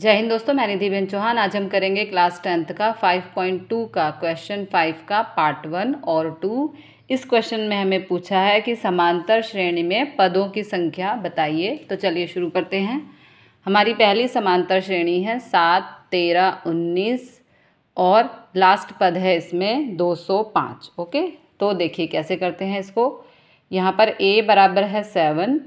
जय हिंद दोस्तों मैं निधि बेन चौहान आज हम करेंगे क्लास टेंथ का 5.2 का क्वेश्चन 5 का पार्ट वन और टू इस क्वेश्चन में हमें पूछा है कि समांतर श्रेणी में पदों की संख्या बताइए तो चलिए शुरू करते हैं हमारी पहली समांतर श्रेणी है सात तेरह उन्नीस और लास्ट पद है इसमें दो सौ पाँच ओके तो देखिए कैसे करते हैं इसको यहाँ पर ए बराबर है सेवन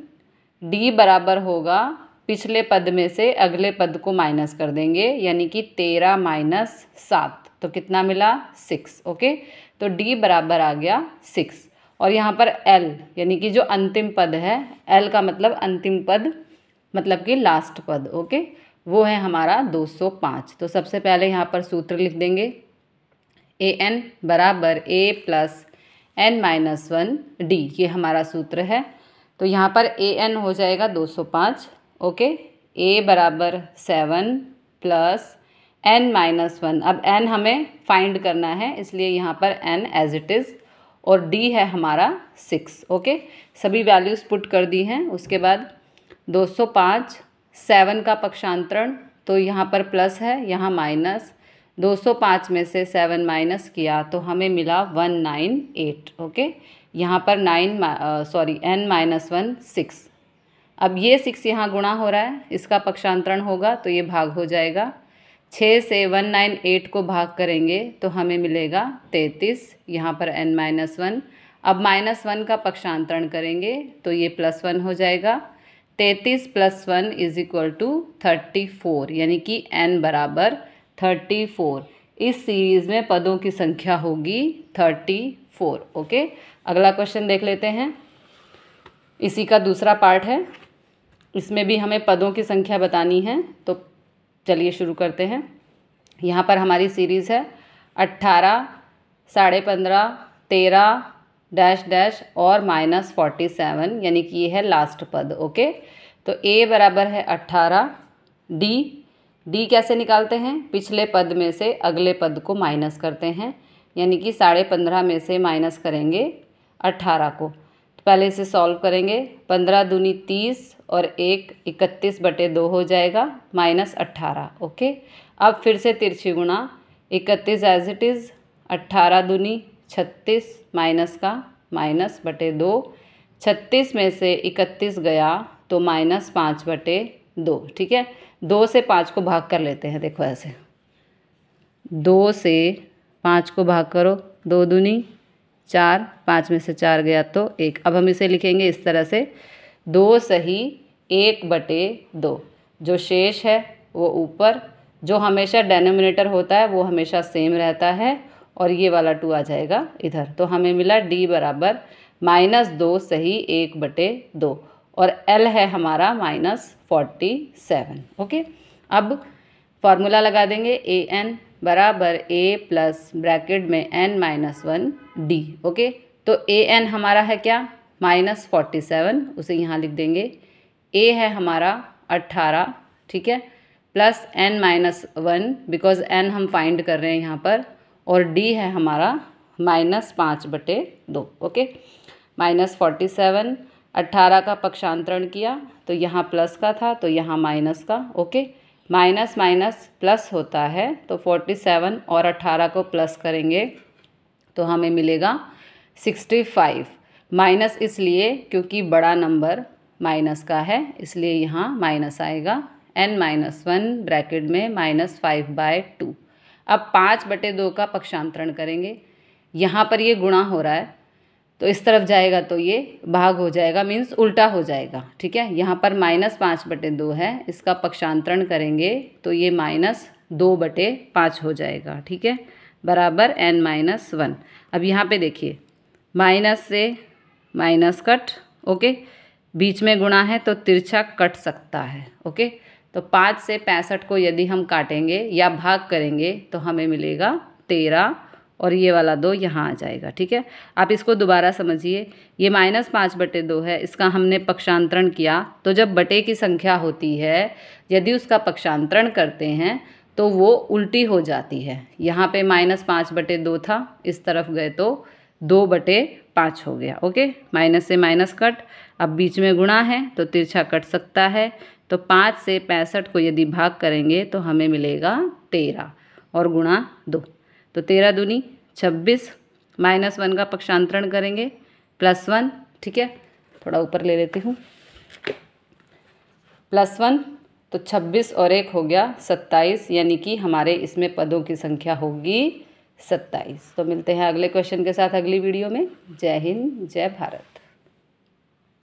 डी बराबर होगा पिछले पद में से अगले पद को माइनस कर देंगे यानी कि तेरह माइनस सात तो कितना मिला सिक्स ओके तो डी बराबर आ गया सिक्स और यहाँ पर एल यानी कि जो अंतिम पद है एल का मतलब अंतिम पद मतलब कि लास्ट पद ओके वो है हमारा दो सौ पाँच तो सबसे पहले यहाँ पर सूत्र लिख देंगे ए एन बराबर ए plus N minus one D ये हमारा सूत्र है तो यहाँ पर ए एन हो जाएगा दो सौ पाँच ओके ए बराबर seven plus N minus one अब एन हमें फाइंड करना है इसलिए यहाँ पर एन एज इट इज़ और डी है हमारा सिक्स ओके सभी वैल्यूज़ पुट कर दी हैं उसके बाद दो सौ पाँच सेवन का पक्षांतरण तो यहाँ पर प्लस है यहाँ माइनस दो सौ पाँच में से सेवन माइनस किया तो हमें मिला वन नाइन एट ओके यहाँ पर nine sorry n minus one six अब ये सिक्स यहाँ गुणा हो रहा है इसका पक्षांतरण होगा तो ये भाग हो जाएगा छः से वन नाइन एट को भाग करेंगे तो हमें मिलेगा तैंतीस यहाँ पर एन माइनस वन अब माइनस वन का पक्षांतरण करेंगे तो ये प्लस वन हो जाएगा तैंतीस plus one is equal to thirty four यानी कि एन बराबर थर्टी फोर इस सीरीज़ में पदों की संख्या होगी थर्टी फोर ओके अगला क्वेश्चन देख लेते हैं इसी का दूसरा पार्ट है इसमें भी हमें पदों की संख्या बतानी है तो चलिए शुरू करते हैं यहाँ पर हमारी सीरीज़ है अट्ठारह साढ़े पंद्रह तेरह डैश डैश और माइनस फोर्टी सेवन यानी कि ये है लास्ट पद ओके तो ए बराबर है अट्ठारह डी डी कैसे निकालते हैं पिछले पद में से अगले पद को माइनस करते हैं यानी कि साढ़े पंद्रह में से माइनस करेंगे अट्ठारह को पहले से सॉल्व करेंगे पंद्रह दूनी तीस और एक इकतीस बटे दो हो जाएगा माइनस अट्ठारह ओके अब फिर से तिरछी गुणा इकतीस एज इट इज़ अट्ठारह दूनी छत्तीस माइनस का माइनस बटे दो छत्तीस में से इकतीस गया तो माइनस पाँच बटे दो ठीक है दो से पाँच को भाग कर लेते हैं देखो ऐसे दो से पाँच को भाग करो दो दूनी चार पाँच में से चार गया तो एक अब हम इसे लिखेंगे इस तरह से दो सही एक बटे दो जो शेष है वो ऊपर जो हमेशा डेनोमिनेटर होता है वो हमेशा सेम रहता है और ये वाला टू आ जाएगा इधर तो हमें मिला डी बराबर माइनस दो सही एक बटे दो और एल है हमारा माइनस फोर्टी सेवन ओके अब फार्मूला लगा देंगे ए एन बराबर ए प्लस ब्रैकेट में n minus one d okay तो ए एन हमारा है क्या माइनस फोर्टी सेवन उसे यहाँ लिख देंगे ए है हमारा अट्ठारह ठीक है plus N minus one because n हम फाइंड कर रहे हैं यहाँ पर और डी है हमारा माइनस पाँच बटे दो ओके माइनस फोर्टी सेवन अट्ठारह का पक्षांतरण किया तो यहाँ प्लस का था तो यहाँ माइनस का ओके माइनस माइनस प्लस होता है तो फोर्टी सेवन और अट्ठारह को प्लस करेंगे तो हमें मिलेगा सिक्सटी फाइव माइनस इसलिए क्योंकि बड़ा नंबर माइनस का है इसलिए यहाँ माइनस आएगा एन माइनस वन ब्रैकेट में माइनस फाइव बाय टू अब पाँच बटे दो का पक्षांतरण करेंगे यहाँ पर ये गुणा हो रहा है तो इस तरफ जाएगा तो ये भाग हो जाएगा मीन्स उल्टा हो जाएगा ठीक है यहाँ पर माइनस पाँच बटे दो है इसका पक्षांतरण करेंगे तो ये माइनस दो बटे पाँच हो जाएगा ठीक है बराबर एन माइनस वन अब यहाँ पे देखिए माइनस से माइनस कट ओके बीच में गुणा है तो तिरछा कट सकता है ओके तो पाँच से पैंसठ को यदि हम काटेंगे या भाग करेंगे तो हमें मिलेगा तेरह और ये वाला दो यहाँ आ जाएगा ठीक है आप इसको दोबारा समझिए ये माइनस पाँच बटे दो है इसका हमने पक्षांतरण किया तो जब बटे की संख्या होती है यदि उसका पक्षांतरण करते हैं तो वो उल्टी हो जाती है यहाँ पे माइनस पाँच बटे दो था इस तरफ गए तो दो बटे पाँच हो गया ओके माइनस से माइनस कट अब बीच में गुणा है तो तिरछा कट सकता है तो पाँच से पैंसठ को यदि भाग करेंगे तो हमें मिलेगा तेरह और गुणा दो तो तेरह दूनी छब्बीस माइनस वन का पक्षांतरण करेंगे प्लस वन ठीक है थोड़ा ऊपर ले लेती हूँ प्लस वन तो छब्बीस और एक हो गया सत्ताईस यानी कि हमारे इसमें पदों की संख्या होगी सत्ताईस तो मिलते हैं अगले क्वेश्चन के साथ अगली वीडियो में जय हिंद जय भारत